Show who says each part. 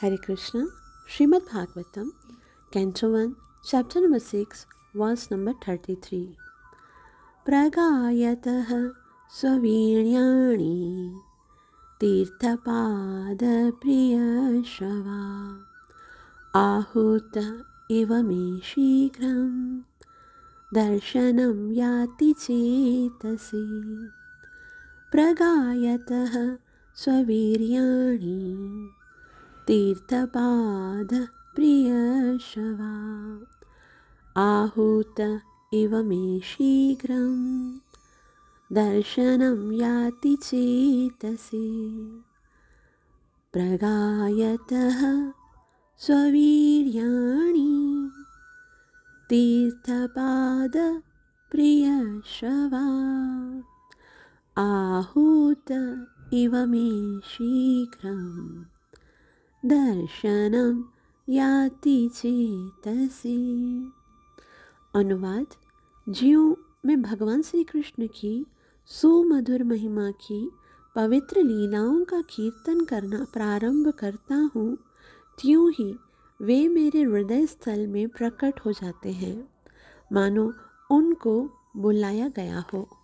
Speaker 1: Hare Krishna, Srimad Bhagavatam, Canto 1, Chapter number 6, verse number 33. प्रगायतः स्ववीर्याणि तीर्थपादप्रियश्रवा आहूत इव मे शीघ्रं दर्शनं याति चेतसि प्रगायतः स्ववीर्याणि तीर्थपादप्रियशवा आहूत इव मे शीघ्रं दर्शनं याति चेतसि प्रगायतः स्ववीर्याणि तीर्थपादप्रियश्रवा आहूत इव मे शीघ्रम् दर्शनम याति चेतसी अनुवाद जीव में भगवान श्री कृष्ण की सुमधुर महिमा की पवित्र लीलाओं का कीर्तन करना प्रारंभ करता हूँ त्यों ही वे मेरे हृदय स्थल में प्रकट हो जाते हैं मानो उनको बुलाया गया हो